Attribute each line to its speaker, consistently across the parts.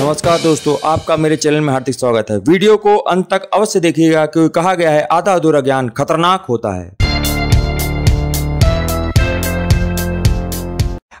Speaker 1: नमस्कार दोस्तों आपका मेरे चैनल में हार्दिक स्वागत है वीडियो को अंत तक अवश्य देखिएगा क्योंकि कहा गया है आधा अधूरा ज्ञान खतरनाक होता है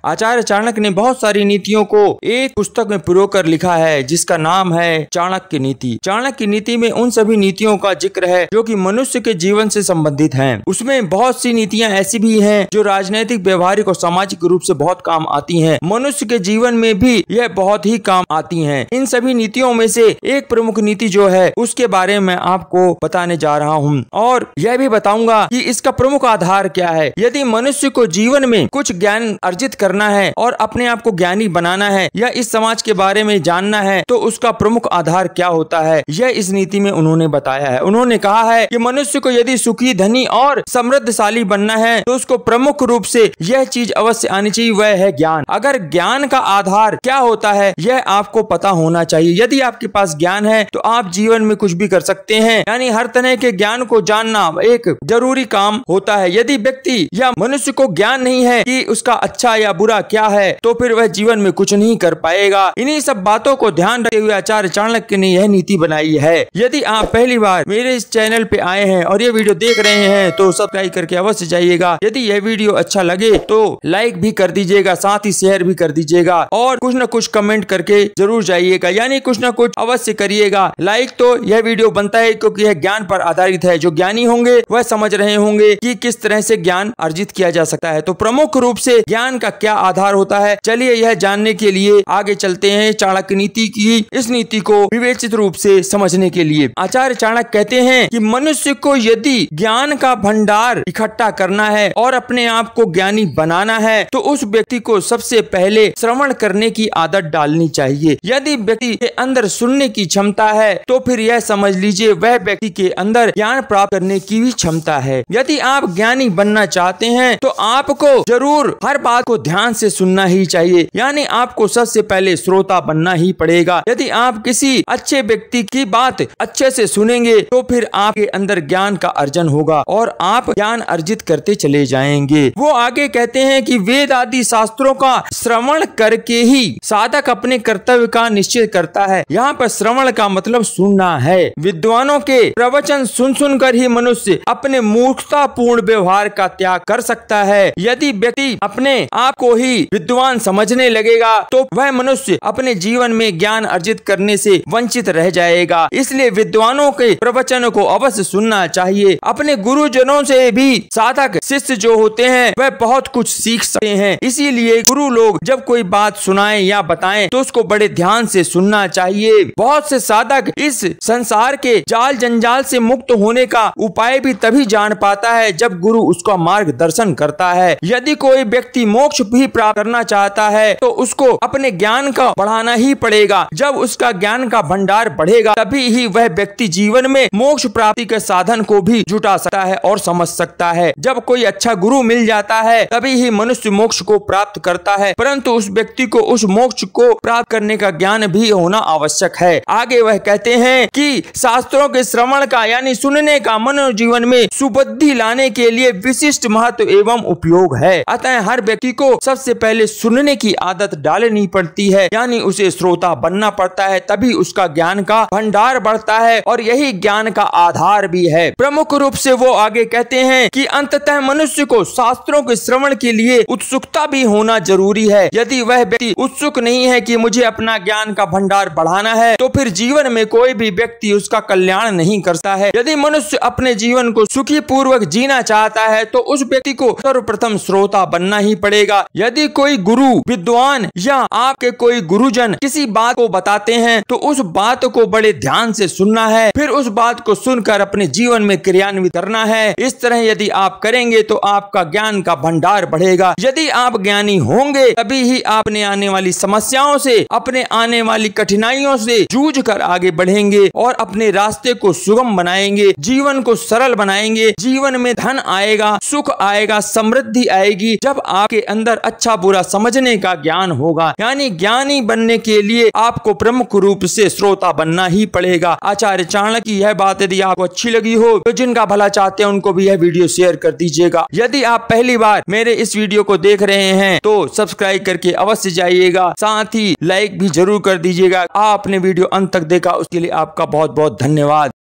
Speaker 1: आचार्य चाणक ने बहुत सारी नीतियों को एक पुस्तक में पुरो कर लिखा है जिसका नाम है चाणक की नीति चाणक की नीति में उन सभी नीतियों का जिक्र है जो की मनुष्य के जीवन से संबंधित है उसमें बहुत सी नीतियाँ ऐसी भी है जो राजनैतिक व्यवहारिक और सामाजिक रूप से बहुत काम आती है मनुष्य के जीवन में भी यह बहुत ही काम आती है इन सभी नीतियों में से एक प्रमुख नीति जो है उसके बारे में आपको बताने जा रहा हूँ और यह भी बताऊंगा की इसका प्रमुख आधार क्या है यदि मनुष्य को जीवन में कुछ ज्ञान अर्जित कर करना है और अपने आप को ज्ञानी बनाना है या इस समाज के बारे में जानना है तो उसका प्रमुख आधार क्या होता है यह इस नीति में उन्होंने बताया है उन्होंने कहा है कि मनुष्य को यदि सुखी धनी और समृद्धशाली बनना है तो उसको प्रमुख रूप से यह चीज अवश्य आनी चाहिए वह है ज्ञान अगर ज्ञान का आधार क्या होता है यह आपको पता होना चाहिए यदि आपके पास ज्ञान है तो आप जीवन में कुछ भी कर सकते हैं यानी हर तरह के ज्ञान को जानना एक जरूरी काम होता है यदि व्यक्ति या मनुष्य को ज्ञान नहीं है कि उसका अच्छा या बुरा क्या है तो फिर वह जीवन में कुछ नहीं कर पाएगा इन्हीं सब बातों को ध्यान रखे हुए आचार्य चाणक्य ने यह नीति बनाई है यदि आप पहली बार मेरे इस चैनल पे आए हैं और ये वीडियो देख रहे हैं तो सब्सक्राइब करके अवश्य जाइएगा यदि यह वीडियो अच्छा लगे तो लाइक भी कर दीजिएगा साथ ही शेयर भी कर दीजिएगा और कुछ न कुछ कमेंट करके जरूर जाइएगा यानी कुछ न कुछ अवश्य करिएगा लाइक तो यह वीडियो बनता है क्योंकि यह ज्ञान पर आधारित है जो ज्ञानी होंगे वह समझ रहे होंगे कि किस तरह से ज्ञान अर्जित किया जा सकता है तो प्रमुख रूप से ज्ञान का क्या क्या आधार होता है चलिए यह जानने के लिए आगे चलते हैं चाणक्य नीति की इस नीति को विवेचित रूप से समझने के लिए आचार्य चाणक कहते हैं कि मनुष्य को यदि ज्ञान का भंडार इकट्ठा करना है और अपने आप को ज्ञानी बनाना है तो उस व्यक्ति को सबसे पहले श्रवण करने की आदत डालनी चाहिए यदि व्यक्ति के अंदर सुनने की क्षमता है तो फिर यह समझ लीजिए वह व्यक्ति के अंदर ज्ञान प्राप्त करने की भी क्षमता है यदि आप ज्ञानी बनना चाहते हैं तो आपको जरूर हर बात को ध्यान ध्यान से सुनना ही चाहिए यानी आपको सबसे पहले श्रोता बनना ही पड़ेगा यदि आप किसी अच्छे व्यक्ति की बात अच्छे से सुनेंगे तो फिर आपके अंदर ज्ञान का अर्जन होगा और आप ज्ञान अर्जित करते चले जाएंगे वो आगे कहते हैं कि वेद आदि शास्त्रों का श्रवण करके ही साधक अपने कर्तव्य का निश्चय करता है यहाँ पर श्रवण का मतलब सुनना है विद्वानों के प्रवचन सुन सुन कर ही मनुष्य अपने मूर्खता पूर्ण व्यवहार का त्याग कर सकता है यदि व्यक्ति अपने आप को ही विद्वान समझने लगेगा तो वह मनुष्य अपने जीवन में ज्ञान अर्जित करने से वंचित रह जाएगा इसलिए विद्वानों के प्रवचन को अवश्य सुनना चाहिए अपने गुरुजनों से भी साधक शिष्य जो होते हैं वह बहुत कुछ सीख सकते हैं इसीलिए गुरु लोग जब कोई बात सुनाए या बताए तो उसको बड़े ध्यान से सुनना चाहिए बहुत से साधक इस संसार के जाल जंजाल से मुक्त होने का उपाय भी तभी जान पाता है जब गुरु उसका मार्गदर्शन करता है यदि कोई व्यक्ति मोक्ष भी ही प्राप्त करना चाहता है तो उसको अपने ज्ञान का बढ़ाना ही पड़ेगा जब उसका ज्ञान का भंडार बढ़ेगा तभी ही वह व्यक्ति जीवन में मोक्ष प्राप्ति के साधन को भी जुटा सकता है और समझ सकता है जब कोई अच्छा गुरु मिल जाता है तभी ही मनुष्य मोक्ष को प्राप्त करता है परंतु उस व्यक्ति को उस मोक्ष को प्राप्त करने का ज्ञान भी होना आवश्यक है आगे वह कहते हैं कि शास्त्रों के श्रवण का यानी सुनने का मनोजीवन में सुबुद्धि लाने के लिए विशिष्ट महत्व एवं उपयोग है अतः हर व्यक्ति को सबसे पहले सुनने की आदत डालनी पड़ती है यानी उसे श्रोता बनना पड़ता है तभी उसका ज्ञान का भंडार बढ़ता है और यही ज्ञान का आधार भी है प्रमुख रूप से वो आगे कहते हैं कि अंततः मनुष्य को शास्त्रों के श्रवण के लिए उत्सुकता भी होना जरूरी है यदि वह व्यक्ति उत्सुक नहीं है कि मुझे अपना ज्ञान का भंडार बढ़ाना है तो फिर जीवन में कोई भी व्यक्ति उसका कल्याण नहीं करता है यदि मनुष्य अपने जीवन को सुखी पूर्वक जीना चाहता है तो उस व्यक्ति को सर्वप्रथम श्रोता बनना ही पड़ेगा यदि कोई गुरु विद्वान या आपके कोई गुरुजन किसी बात को बताते हैं तो उस बात को बड़े ध्यान से सुनना है फिर उस बात को सुनकर अपने जीवन में क्रियान्वित करना है इस तरह यदि आप करेंगे तो आपका ज्ञान का भंडार बढ़ेगा यदि आप ज्ञानी होंगे तभी ही आपने आने वाली समस्याओं से अपने आने वाली कठिनाइयों से जूझ कर आगे बढ़ेंगे और अपने रास्ते को सुगम बनाएंगे जीवन को सरल बनाएंगे जीवन में धन आएगा सुख आएगा समृद्धि आएगी जब आपके अंदर अच्छा बुरा समझने का ज्ञान होगा यानी ज्ञानी बनने के लिए आपको प्रमुख रूप से श्रोता बनना ही पड़ेगा आचार्य चाणक्य की यह बात यदि आपको अच्छी लगी हो तो जिनका भला चाहते हैं उनको भी यह वीडियो शेयर कर दीजिएगा यदि आप पहली बार मेरे इस वीडियो को देख रहे हैं तो सब्सक्राइब करके अवश्य जाइएगा साथ ही लाइक भी जरूर कर दीजिएगा आपने वीडियो अंत तक देखा उसके लिए आपका बहुत बहुत धन्यवाद